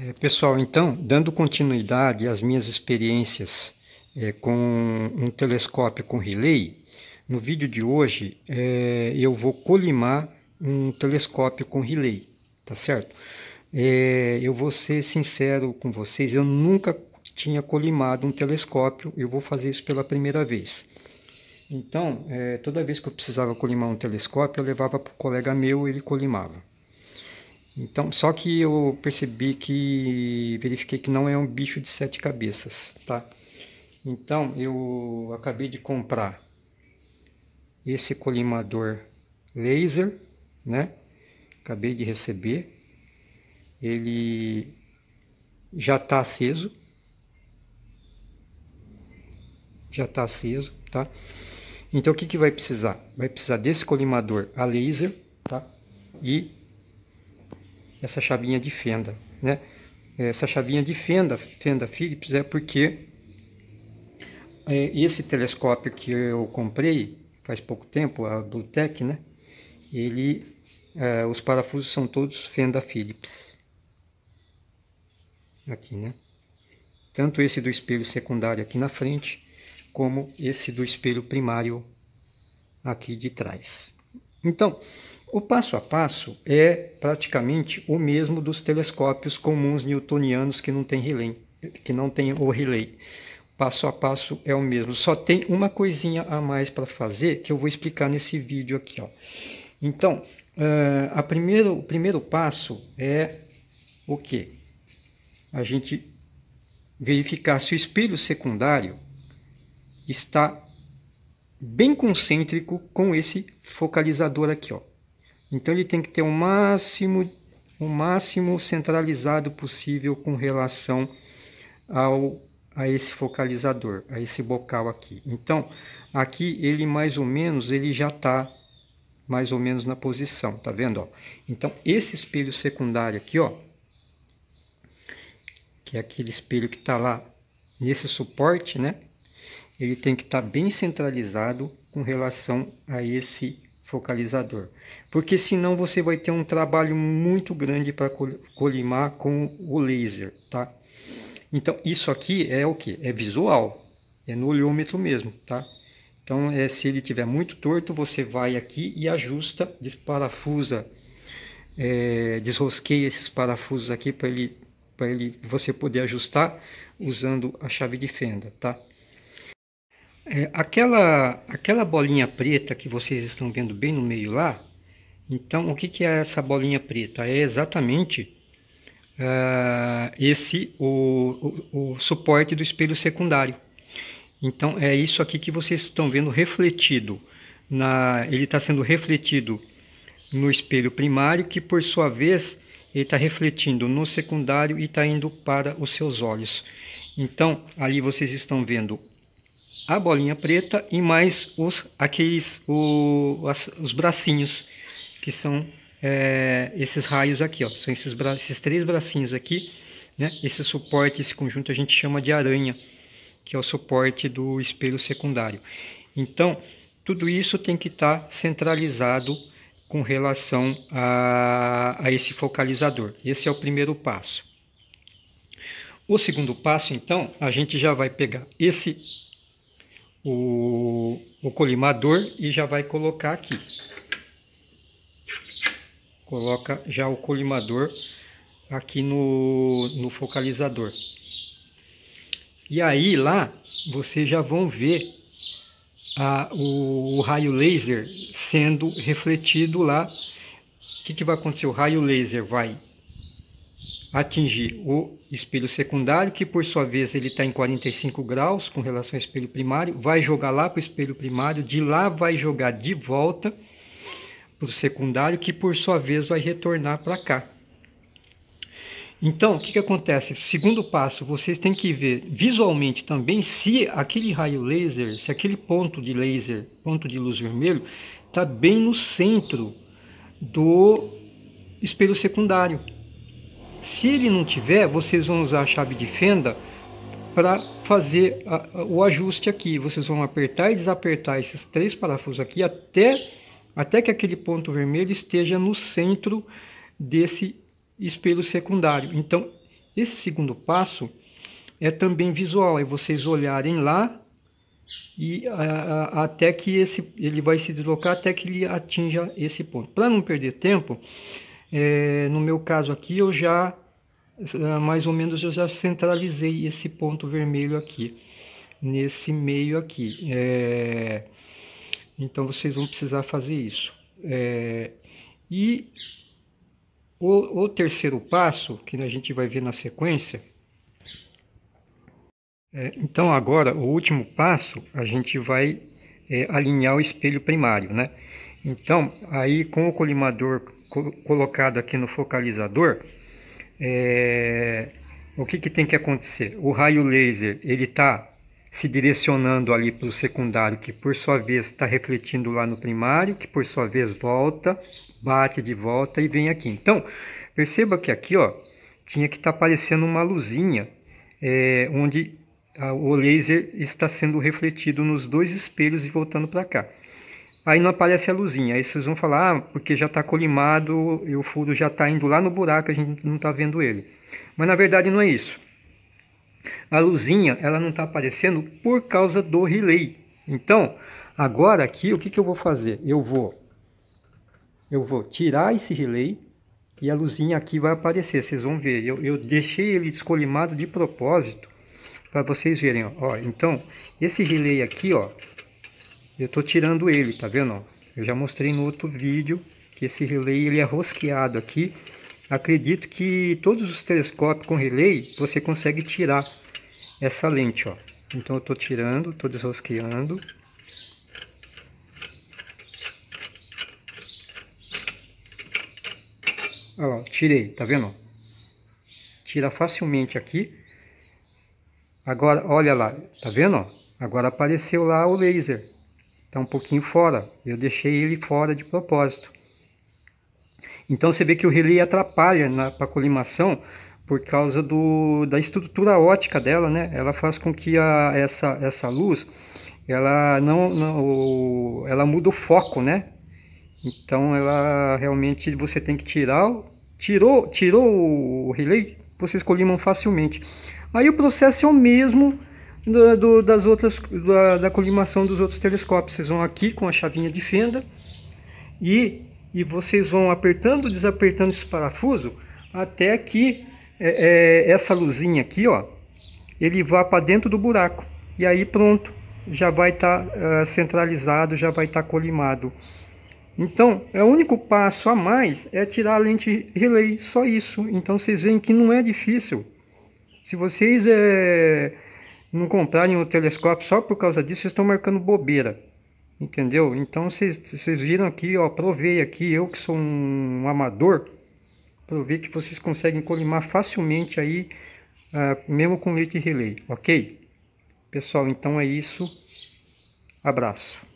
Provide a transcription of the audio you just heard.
É, pessoal, então, dando continuidade às minhas experiências é, com um telescópio com relay, no vídeo de hoje é, eu vou colimar um telescópio com relay, tá certo? É, eu vou ser sincero com vocês, eu nunca tinha colimado um telescópio, eu vou fazer isso pela primeira vez. Então, é, toda vez que eu precisava colimar um telescópio, eu levava para o colega meu, ele colimava. Então, só que eu percebi que verifiquei que não é um bicho de sete cabeças, tá? Então, eu acabei de comprar esse colimador laser, né? Acabei de receber. Ele já está aceso. Já está aceso, tá? Então, o que, que vai precisar? Vai precisar desse colimador a laser, tá? E essa chavinha de fenda, né? Essa chavinha de fenda, fenda Phillips, é porque é, esse telescópio que eu comprei faz pouco tempo, a Bluetech, né? Ele, é, os parafusos são todos fenda Phillips. Aqui, né? Tanto esse do espelho secundário aqui na frente, como esse do espelho primário aqui de trás. Então, o passo a passo é praticamente o mesmo dos telescópios comuns newtonianos que não tem relé, que não tem o relay. Passo a passo é o mesmo, só tem uma coisinha a mais para fazer que eu vou explicar nesse vídeo aqui. Ó. Então, eh, a primeiro, o primeiro passo é o que? A gente verificar se o espelho secundário está bem concêntrico com esse focalizador aqui, ó. Então ele tem que ter o máximo, o máximo centralizado possível com relação ao a esse focalizador, a esse bocal aqui. Então, aqui ele mais ou menos ele já está mais ou menos na posição, tá vendo? Ó? Então, esse espelho secundário aqui, ó, que é aquele espelho que está lá nesse suporte, né? Ele tem que estar tá bem centralizado com relação a esse focalizador, porque senão você vai ter um trabalho muito grande para colimar com o laser, tá? Então isso aqui é o que? É visual, é no olhômetro mesmo, tá? Então é, se ele tiver muito torto, você vai aqui e ajusta, desparafusa, é, desrosqueia esses parafusos aqui para ele, para ele, você poder ajustar usando a chave de fenda, tá? É, aquela, aquela bolinha preta que vocês estão vendo bem no meio lá, então o que, que é essa bolinha preta? É exatamente uh, esse o, o, o suporte do espelho secundário. Então é isso aqui que vocês estão vendo refletido. Na, ele está sendo refletido no espelho primário, que por sua vez ele está refletindo no secundário e está indo para os seus olhos. Então ali vocês estão vendo a bolinha preta e mais os aqueles o, as, os bracinhos que são é, esses raios aqui, ó, são esses, bra esses três bracinhos aqui, né? Esse suporte, esse conjunto a gente chama de aranha, que é o suporte do espelho secundário. Então, tudo isso tem que estar tá centralizado com relação a, a esse focalizador. Esse é o primeiro passo. O segundo passo, então, a gente já vai pegar esse o, o colimador e já vai colocar aqui. Coloca já o colimador aqui no, no focalizador. E aí lá vocês já vão ver a, o, o, raio laser sendo refletido lá. O que, que vai acontecer? O raio laser vai atingir o espelho secundário, que por sua vez ele está em 45 graus com relação ao espelho primário, vai jogar lá para o espelho primário, de lá vai jogar de volta para o secundário, que por sua vez vai retornar para cá. Então, o que, que acontece? Segundo passo, vocês têm que ver visualmente também se aquele raio laser, se aquele ponto de laser, ponto de luz vermelho, está bem no centro do espelho secundário. Se ele não tiver, vocês vão usar a chave de fenda para fazer a, o ajuste aqui. Vocês vão apertar e desapertar esses três parafusos aqui até, até que aquele ponto vermelho esteja no centro desse espelho secundário. Então, esse segundo passo é também visual, é vocês olharem lá e a, até que esse, ele vai se deslocar até que ele atinja esse ponto. Para não perder tempo, é, no meu caso aqui, eu já ah, mais ou menos eu já centralizei esse ponto vermelho aqui, nesse meio aqui. É, então vocês vão precisar fazer isso. É, e o, o, terceiro passo, que a gente vai ver na sequência. É, então agora, o último passo, a gente vai é, alinhar o espelho primário, né? Então, aí com o colimador co colocado aqui no focalizador, é, o que, que tem que acontecer? O raio laser ele está se direcionando ali para o secundário, que por sua vez está refletindo lá no primário, que por sua vez volta, bate de volta e vem aqui. Então, perceba que aqui ó, tinha que estar tá aparecendo uma luzinha, é, onde a, o laser está sendo refletido nos dois espelhos e voltando para cá. Aí não aparece a luzinha. Aí vocês vão falar, ah, porque já está colimado e o furo já está indo lá no buraco, a gente não está vendo ele. Mas na verdade não é isso. A luzinha ela não está aparecendo por causa do relay. Então, agora aqui, o que, que eu vou fazer? Eu vou, eu vou tirar esse relay e a luzinha aqui vai aparecer, vocês vão ver. Eu, eu deixei ele descolimado de propósito para vocês verem. Ó. ó. então, esse relay aqui, ó, eu estou tirando ele, tá vendo? Eu já mostrei no outro vídeo que esse relay ele é rosqueado aqui. Acredito que todos os telescópios com relay você consegue tirar essa lente, ó. Então eu estou tirando, estou desrosqueando. Olha lá, tirei, tá vendo? Tira facilmente aqui. Agora, olha lá, tá vendo? Agora apareceu lá o laser. Está um pouquinho fora. Eu deixei ele fora de propósito. Então você vê que o relay atrapalha para a colimação por causa do, da estrutura ótica dela, né? Ela faz com que a, essa, essa luz, ela não, não, ela muda o foco, né? Então ela realmente você tem que tirar, tirou, tirou o relay, vocês colimam facilmente. Aí o processo é o mesmo do, do, das outras, da, da colimação dos outros telescópios. Vocês vão aqui com a chavinha de fenda e, e vocês vão apertando, desapertando esse parafuso até que é, é, essa luzinha aqui, ó, ele vá para dentro do buraco. E aí pronto, já vai estar tá, uh, centralizado, já vai estar tá colimado. Então, é o único passo a mais é tirar a lente relay, só isso. Então vocês veem que não é difícil. Se vocês é, não comprarem o telescópio só por causa disso, vocês estão marcando bobeira. Entendeu? Então vocês, viram aqui, ó, provei aqui, eu que sou um amador, provei que vocês conseguem colimar facilmente aí, uh, mesmo com leite relay, ok? Pessoal, então é isso. Abraço.